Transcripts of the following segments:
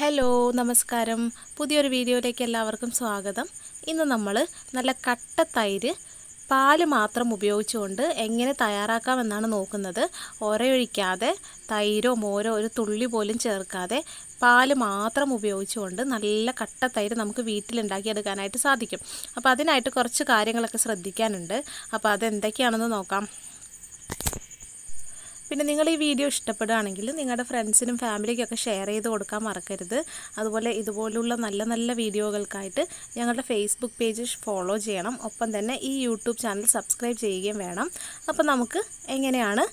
hello നമസ്കാരം പുതിയൊരു വീഡിയോയിലേക്ക് എല്ലാവർക്കും സ്വാഗതം ഇന്ന് നമ്മൾ നല്ല കട്ട തൈര് പാല് മാത്രം ഉപയോഗിച്ചുകൊണ്ട് എങ്ങനെ തയ്യാറാക്കാമെന്നാണ് നോക്കുന്നത് ഒരയൊഴിക്കാതെ തൈരോ മോരോ ഒരു തുള്ളി പോലും ചേർക്കാതെ പാല് മാത്രം ഉപയോഗിച്ചുകൊണ്ട് നല്ല കട്ട തൈര് നമുക്ക് വീട്ടിലുണ്ടാക്കിയെടുക്കാനായിട്ട് സാധിക്കും അപ്പോൾ അതിനായിട്ട് കുറച്ച് കാര്യങ്ങളൊക്കെ ശ്രദ്ധിക്കാനുണ്ട് അപ്പോൾ അതെന്തൊക്കെയാണെന്ന് നോക്കാം പിന്നെ നിങ്ങൾ ഈ വീഡിയോ ഇഷ്ടപ്പെടുകയാണെങ്കിൽ നിങ്ങളുടെ ഫ്രണ്ട്സിനും ഫാമിലിക്കൊക്കെ ഷെയർ ചെയ്ത് കൊടുക്കാൻ മറക്കരുത് അതുപോലെ ഇതുപോലുള്ള നല്ല നല്ല വീഡിയോകൾക്കായിട്ട് ഞങ്ങളുടെ ഫേസ്ബുക്ക് പേജ് ഫോളോ ചെയ്യണം ഒപ്പം തന്നെ ഈ യൂട്യൂബ് ചാനൽ സബ്സ്ക്രൈബ് ചെയ്യുകയും വേണം അപ്പോൾ നമുക്ക് എങ്ങനെയാണ്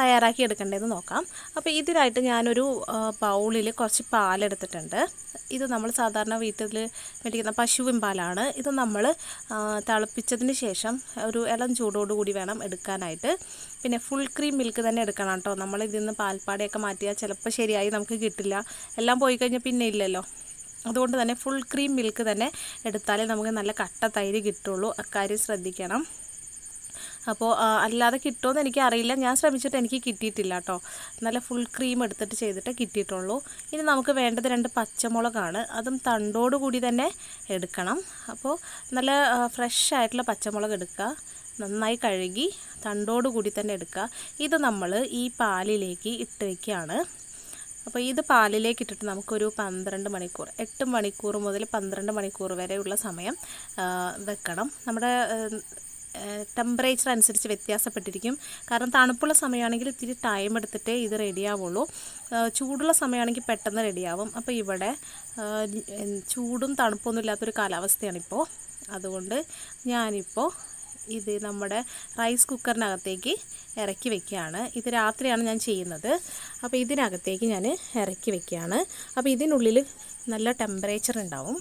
തയ്യാറാക്കി എടുക്കേണ്ടതെന്ന് നോക്കാം അപ്പോൾ ഇതിനായിട്ട് ഞാനൊരു ബൗളിൽ കുറച്ച് പാലെടുത്തിട്ടുണ്ട് ഇത് നമ്മൾ സാധാരണ വീട്ടിൽ മേടിക്കുന്ന പശുവിൻ പാലാണ് ഇത് നമ്മൾ തിളപ്പിച്ചതിന് ശേഷം ഒരു ഇളം ചൂടോടുകൂടി വേണം എടുക്കാനായിട്ട് പിന്നെ ഫുൾ ക്രീം മിൽക്ക് തന്നെ എടുക്കണം കേട്ടോ നമ്മൾ ഇതിൽ നിന്ന് പാൽപ്പാടയൊക്കെ മാറ്റിയാൽ ചിലപ്പോൾ ശരിയായി നമുക്ക് കിട്ടില്ല എല്ലാം പോയി കഴിഞ്ഞാൽ പിന്നെ ഇല്ലല്ലോ അതുകൊണ്ട് തന്നെ ഫുൾ ക്രീം മിൽക്ക് തന്നെ എടുത്താലേ നമുക്ക് നല്ല കട്ട തൈര് കിട്ടുള്ളൂ അക്കാര്യം ശ്രദ്ധിക്കണം അപ്പോൾ അല്ലാതെ കിട്ടുമെന്ന് എനിക്ക് അറിയില്ല ഞാൻ ശ്രമിച്ചിട്ട് എനിക്ക് കിട്ടിയിട്ടില്ല കേട്ടോ നല്ല ഫുൾ ക്രീം എടുത്തിട്ട് ചെയ്തിട്ട് കിട്ടിയിട്ടുള്ളൂ ഇനി നമുക്ക് വേണ്ടത് രണ്ട് പച്ചമുളകാണ് അതും തണ്ടോടുകൂടി തന്നെ എടുക്കണം അപ്പോൾ നല്ല ഫ്രഷ് ആയിട്ടുള്ള പച്ചമുളക് എടുക്കുക നന്നായി കഴുകി തണ്ടോടുകൂടി തന്നെ എടുക്കുക ഇത് നമ്മൾ ഈ പാലിലേക്ക് ഇട്ട് വയ്ക്കുകയാണ് അപ്പോൾ ഇത് പാലിലേക്ക് ഇട്ടിട്ട് നമുക്കൊരു പന്ത്രണ്ട് മണിക്കൂർ എട്ട് മണിക്കൂർ മുതൽ പന്ത്രണ്ട് മണിക്കൂർ വരെയുള്ള സമയം വെക്കണം നമ്മുടെ ടെമ്പറേച്ചർ അനുസരിച്ച് വ്യത്യാസപ്പെട്ടിരിക്കും കാരണം തണുപ്പുള്ള സമയമാണെങ്കിൽ ഇത്തിരി ടൈം എടുത്തിട്ടേ ഇത് റെഡിയാവുള്ളൂ ചൂടുള്ള സമയമാണെങ്കിൽ പെട്ടെന്ന് റെഡിയാവും അപ്പോൾ ഇവിടെ ചൂടും തണുപ്പൊന്നും ഇല്ലാത്തൊരു കാലാവസ്ഥയാണിപ്പോൾ അതുകൊണ്ട് ഞാനിപ്പോൾ ഇത് നമ്മുടെ റൈസ് കുക്കറിനകത്തേക്ക് ഇറക്കി വെക്കുകയാണ് ഇത് രാത്രിയാണ് ഞാൻ ചെയ്യുന്നത് അപ്പോൾ ഇതിനകത്തേക്ക് ഞാൻ ഇറക്കി വെക്കുകയാണ് അപ്പോൾ ഇതിനുള്ളിൽ നല്ല ടെമ്പറേച്ചർ ഉണ്ടാവും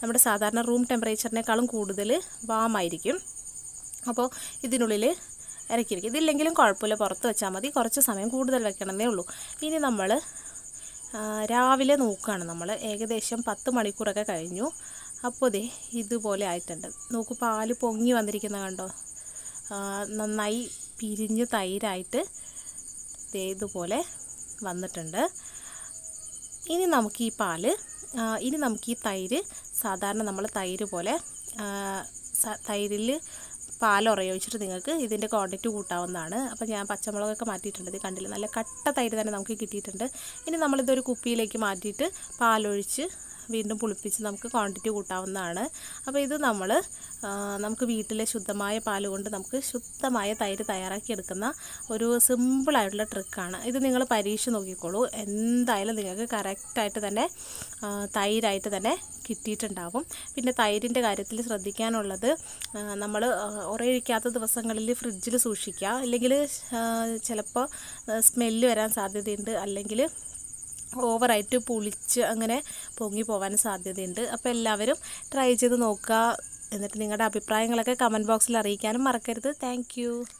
നമ്മുടെ സാധാരണ റൂം ടെമ്പറേച്ചറിനേക്കാളും കൂടുതൽ വാമായിരിക്കും അപ്പോൾ ഇതിനുള്ളിൽ ഇറക്കിയിരിക്കും ഇതില്ലെങ്കിലും കുഴപ്പമില്ല പുറത്ത് വെച്ചാൽ മതി കുറച്ച് സമയം കൂടുതൽ വെക്കണമെന്നേ ഉള്ളൂ ഇനി നമ്മൾ രാവിലെ നോക്കുകയാണ് നമ്മൾ ഏകദേശം പത്ത് മണിക്കൂറൊക്കെ കഴിഞ്ഞു അപ്പോൾ ദേ ഇതുപോലെ ആയിട്ടുണ്ട് നോക്കൂ പാൽ പൊങ്ങി വന്നിരിക്കുന്ന കണ്ടോ നന്നായി പിരിഞ്ഞ് തൈരായിട്ട് ദേ ഇതുപോലെ വന്നിട്ടുണ്ട് ഇനി നമുക്ക് ഈ പാല് ഇനി നമുക്ക് ഈ തൈര് സാധാരണ നമ്മൾ തൈര് പോലെ തൈരിൽ പാലുറയോച്ചിട്ട് നിങ്ങൾക്ക് ഇതിൻ്റെ ക്വാണ്ടിറ്റി കൂട്ടാവുന്നതാണ് അപ്പോൾ ഞാൻ പച്ചമുളകൊക്കെ മാറ്റിയിട്ടുണ്ട് ഇത് കണ്ടില്ല നല്ല കട്ട തൈര് തന്നെ നമുക്ക് കിട്ടിയിട്ടുണ്ട് ഇനി നമ്മളിതൊരു കുപ്പിയിലേക്ക് മാറ്റിയിട്ട് പാലൊഴിച്ച് വീണ്ടും പുളിപ്പിച്ച് നമുക്ക് ക്വാണ്ടിറ്റി കൂട്ടാവുന്നതാണ് അപ്പോൾ ഇത് നമ്മൾ നമുക്ക് വീട്ടിലെ ശുദ്ധമായ പാൽ കൊണ്ട് നമുക്ക് ശുദ്ധമായ തൈര് തയ്യാറാക്കിയെടുക്കുന്ന ഒരു സിമ്പിളായിട്ടുള്ള ട്രിക്കാണ് ഇത് നിങ്ങൾ പരീക്ഷ നോക്കിക്കോളൂ എന്തായാലും നിങ്ങൾക്ക് കറക്റ്റായിട്ട് തന്നെ തൈരായിട്ട് തന്നെ കിട്ടിയിട്ടുണ്ടാവും പിന്നെ തൈരിൻ്റെ കാര്യത്തിൽ ശ്രദ്ധിക്കാനുള്ളത് നമ്മൾ ഉറയിരിക്കാത്ത ദിവസങ്ങളിൽ ഫ്രിഡ്ജിൽ സൂക്ഷിക്കുക അല്ലെങ്കിൽ ചിലപ്പോൾ സ്മെല്ല് വരാൻ സാധ്യതയുണ്ട് അല്ലെങ്കിൽ ഓവറായിട്ട് പുളിച്ച് അങ്ങനെ പൊങ്ങി പോകാൻ സാധ്യതയുണ്ട് അപ്പോൾ എല്ലാവരും ട്രൈ ചെയ്ത് നോക്കുക എന്നിട്ട് നിങ്ങളുടെ അഭിപ്രായങ്ങളൊക്കെ കമൻറ്റ് ബോക്സിൽ അറിയിക്കാനും മറക്കരുത് താങ്ക്